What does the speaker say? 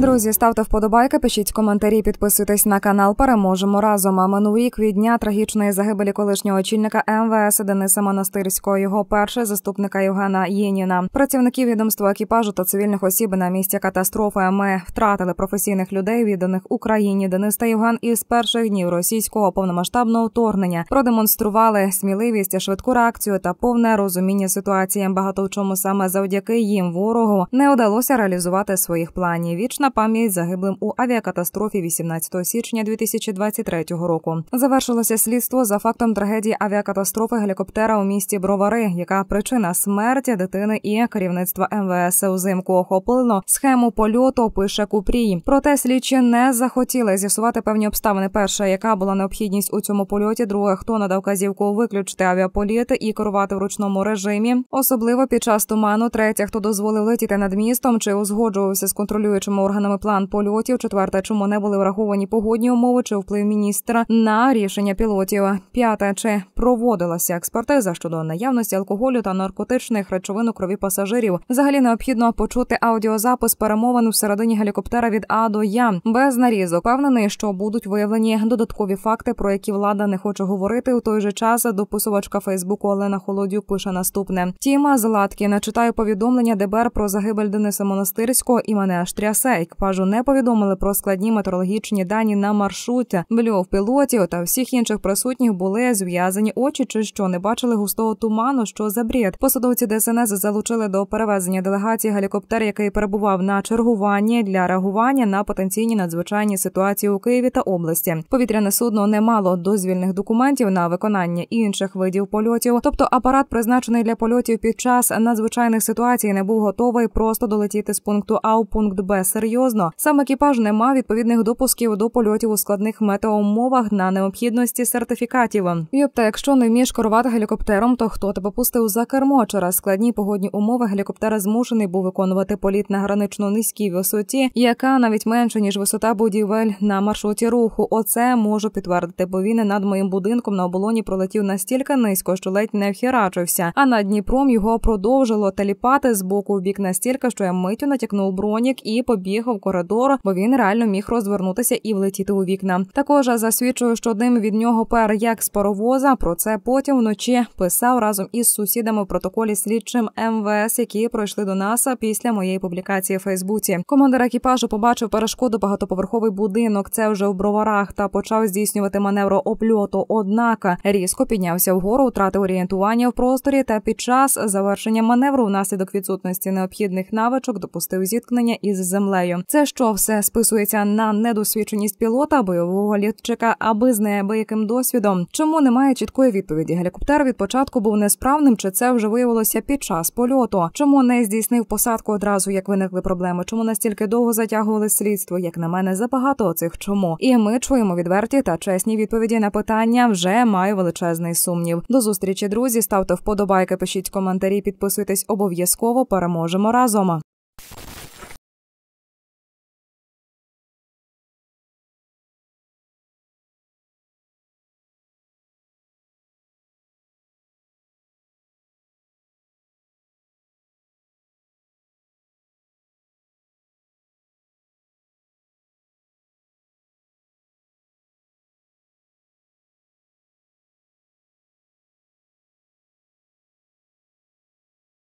Друзі, ставте вподобайки, пишіть коментарі, підписуйтесь на канал. Переможемо разом. А минув рік від дня трагічної загибелі колишнього очільника МВС Дениса Монастирського, його першого заступника Євгена Єніна. Працівників відомства екіпажу та цивільних осіб на місці катастрофи. Ми втратили професійних людей, відданих Україні. Денис та Євген із перших днів російського повномасштабного вторгнення продемонстрували сміливість, швидку реакцію та повне розуміння ситуації. Багато в чому саме завдяки їм ворогу не вдалося реалізувати своїх планів. Вічна пам'ять загиблим у авіакатастрофі 18 січня 2023 року. Завершилося слідство за фактом трагедії авіакатастрофи гелікоптера у місті Бровари, яка причина смерті дитини і керівництва МВС узимку охоплено схему польоту. Пише Купрій. Проте слідчі не захотіли з'ясувати певні обставини. Перша, яка була необхідність у цьому польоті, друге, хто надав казівку виключити авіаполіти і керувати в ручному режимі, особливо під час туману, третя, хто дозволив летіти над містом чи узгоджувався з контролюючими органами органами план польотів. Четверте, чому не були враховані погодні умови чи вплив міністра на рішення пілотів. П'яте чи проводилася експертиза щодо наявності алкоголю та наркотичних речовин у крові пасажирів. Взагалі необхідно почути аудіозапис перемовин у середині гелікоптера від А до Я без нарізок. Певнений, що будуть виявлені додаткові факти, про які влада не хоче говорити. У той же час дописувачка Фейсбуку Олена Холодюк пише наступне: Тіма Златкіна читаю повідомлення ДБР про загибель Дениса Монастирського і мене аж трясе екіпажу не повідомили про складні метеорологічні дані на маршруті. Бльов пілотів та всіх інших присутніх були зв'язані очі, чи що не бачили густого туману, що за бред. Посадовці ДСНС залучили до перевезення делегації гелікоптер, який перебував на чергуванні для реагування на потенційні надзвичайні ситуації у Києві та області. Повітряне судно не мало дозвільних документів на виконання інших видів польотів, тобто апарат, призначений для польотів під час надзвичайних ситуацій, не був готовий просто долетіти з пункту А у пункт Б серйозно серйозно. Сам екіпаж не мав відповідних допусків до польотів у складних метеоумовах на необхідності сертифікатів. Йопта, якщо не вмієш керувати гелікоптером, то хто тебе пустив за кермо? Через складні погодні умови гелікоптер змушений був виконувати політ на гранично низькій висоті, яка навіть менше ніж висота будівель на маршруті руху. Оце можу підтвердити, бо він над моїм будинком на оболоні пролетів настільки низько, що ледь не вхірачився. А над Дніпром його продовжило таліпати з боку в бік настільки, що я миттю натякнув бронік і побіг вибігав в коридор, бо він реально міг розвернутися і влетіти у вікна. Також засвідчую, що дим від нього пер як з паровоза. Про це потім вночі писав разом із сусідами в протоколі слідчим МВС, які пройшли до нас після моєї публікації в Фейсбуці. Командир екіпажу побачив перешкоду багатоповерховий будинок. Це вже в броварах та почав здійснювати маневр опльоту. Однак різко піднявся вгору, втратив орієнтування в просторі та під час завершення маневру внаслідок відсутності необхідних навичок допустив зіткнення із землею. Китаю. Це що все списується на недосвідченість пілота бойового літчика, аби з неабияким досвідом. Чому немає чіткої відповіді? Гелікоптер від початку був несправним, чи це вже виявилося під час польоту? Чому не здійснив посадку одразу, як виникли проблеми? Чому настільки довго затягували слідство? Як на мене, забагато цих чому? І ми чуємо відверті та чесні відповіді на питання. Вже маю величезний сумнів. До зустрічі, друзі. Ставте вподобайки, пишіть коментарі, підписуйтесь обов'язково. Переможемо разом.